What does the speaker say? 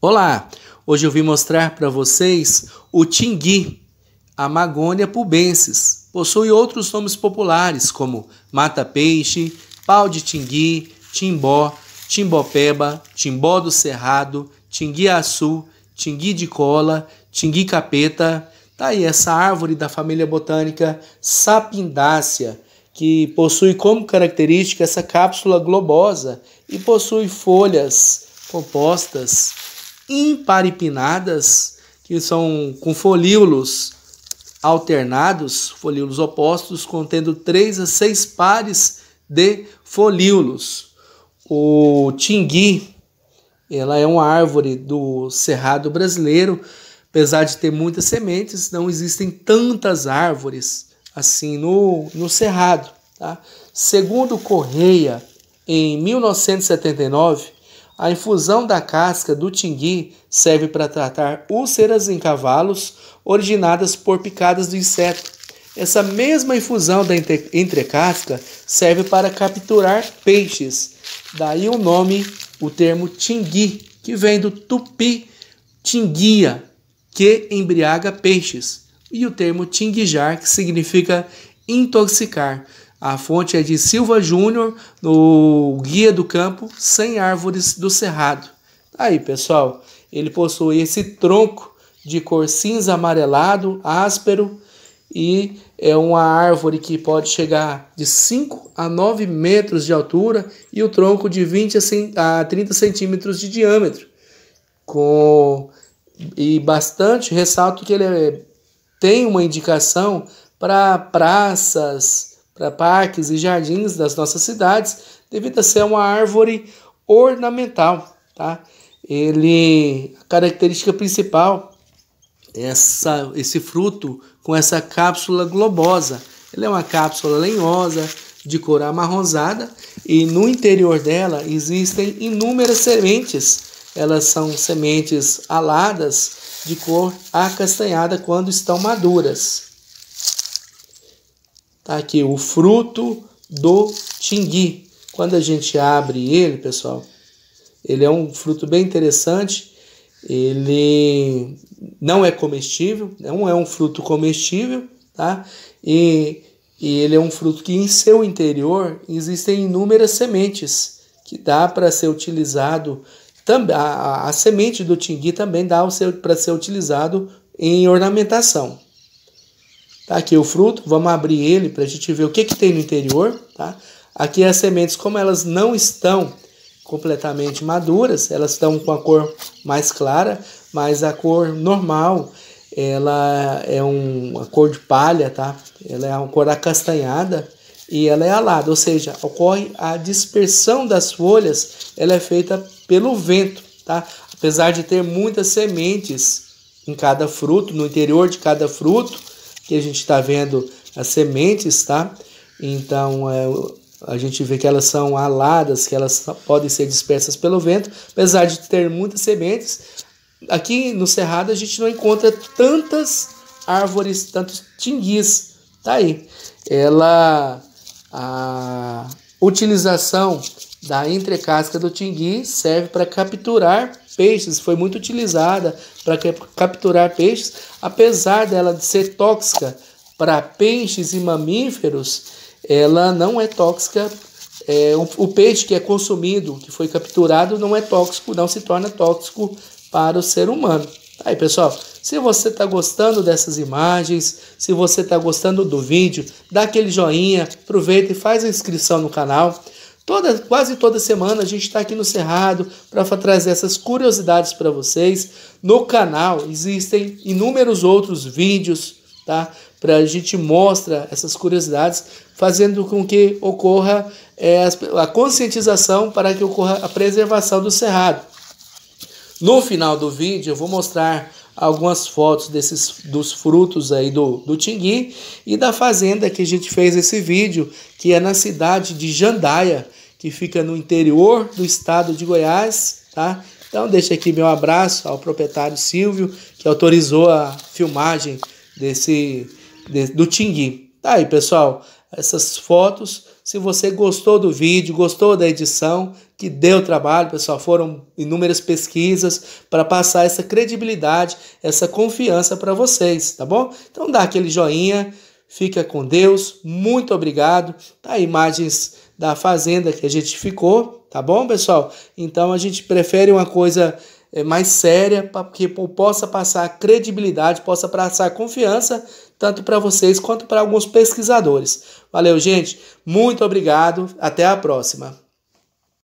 Olá! Hoje eu vim mostrar para vocês o tingui, a magônia pubensis. Possui outros nomes populares como mata-peixe, pau de tingui, timbó, timbopeba, timbó do cerrado, tingui-açu, tingui de cola, tingui-capeta. Tá aí essa árvore da família botânica Sapindácea, que possui como característica essa cápsula globosa e possui folhas compostas imparipinadas, que são com folíolos alternados, folíolos opostos, contendo três a seis pares de folíolos. O tingui, ela é uma árvore do cerrado brasileiro, apesar de ter muitas sementes, não existem tantas árvores assim no, no cerrado. Tá? Segundo Correia, em 1979, a infusão da casca do tingui serve para tratar úlceras em cavalos originadas por picadas do inseto. Essa mesma infusão da entrecasca serve para capturar peixes. Daí o nome, o termo tingui, que vem do tupi tinguia, que embriaga peixes, e o termo tinguijar, que significa intoxicar. A fonte é de Silva Júnior, no Guia do Campo, Sem Árvores do Cerrado. Tá aí, pessoal, ele possui esse tronco de cor cinza amarelado, áspero, e é uma árvore que pode chegar de 5 a 9 metros de altura e o tronco de 20 a 30 centímetros de diâmetro. Com e bastante ressalto que ele é, tem uma indicação para praças, para parques e jardins das nossas cidades, devido a ser uma árvore ornamental, tá? Ele, a característica principal, é essa, esse fruto com essa cápsula globosa. Ele é uma cápsula lenhosa, de cor amarronzada, e no interior dela existem inúmeras sementes. Elas são sementes aladas de cor acastanhada quando estão maduras. Tá aqui o fruto do tingui. Quando a gente abre ele, pessoal, ele é um fruto bem interessante. Ele não é comestível, não é um fruto comestível, tá? E, e ele é um fruto que em seu interior existem inúmeras sementes que dá para ser utilizado também a, a, a, semente do tingui também dá para ser utilizado em ornamentação, Tá aqui o fruto, vamos abrir ele para a gente ver o que, que tem no interior, tá? Aqui as sementes, como elas não estão completamente maduras, elas estão com a cor mais clara, mas a cor normal, ela é um, uma cor de palha, tá? Ela é uma cor acastanhada e ela é alada, ou seja, ocorre a dispersão das folhas, ela é feita pelo vento, tá? Apesar de ter muitas sementes em cada fruto, no interior de cada fruto, que a gente está vendo as sementes, tá? Então é, a gente vê que elas são aladas, que elas podem ser dispersas pelo vento, apesar de ter muitas sementes. Aqui no Cerrado a gente não encontra tantas árvores, tantos tinguis, tá aí. Ela a utilização da entrecasca do tingui serve para capturar peixes, foi muito utilizada para capturar peixes, apesar dela de ser tóxica para peixes e mamíferos, ela não é tóxica. É, o, o peixe que é consumido, que foi capturado, não é tóxico, não se torna tóxico para o ser humano. Aí, pessoal, se você está gostando dessas imagens, se você está gostando do vídeo, dá aquele joinha, aproveita e faz a inscrição no canal. Toda, quase toda semana a gente está aqui no Cerrado para trazer essas curiosidades para vocês. No canal existem inúmeros outros vídeos, tá? Para a gente mostra essas curiosidades, fazendo com que ocorra é, a conscientização para que ocorra a preservação do Cerrado. No final do vídeo eu vou mostrar algumas fotos desses dos frutos aí do, do Tingui e da fazenda que a gente fez esse vídeo, que é na cidade de Jandaia, que fica no interior do estado de Goiás, tá? Então deixa aqui meu abraço ao proprietário Silvio, que autorizou a filmagem desse, desse do Tingui. Tá aí, pessoal, essas fotos. Se você gostou do vídeo, gostou da edição, que deu trabalho, pessoal, foram inúmeras pesquisas para passar essa credibilidade, essa confiança para vocês, tá bom? Então dá aquele joinha, Fica com Deus. Muito obrigado. Tá imagens da fazenda que a gente ficou, tá bom, pessoal? Então a gente prefere uma coisa eh, mais séria para que possa passar credibilidade, possa passar confiança tanto para vocês quanto para alguns pesquisadores. Valeu, gente. Muito obrigado. Até a próxima.